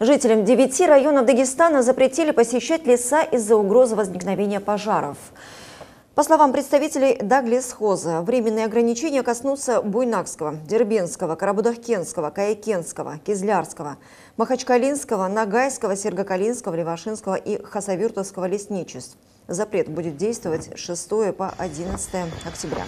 Жителям девяти районов Дагестана запретили посещать леса из-за угрозы возникновения пожаров. По словам представителей Даглесхоза, временные ограничения коснутся Буйнакского, Дербенского, Карабудахкенского, Каякенского, Кизлярского, Махачкалинского, Нагайского, Сергокалинского, Левашинского и Хасавюртовского лесничеств. Запрет будет действовать с 6 по 11 октября.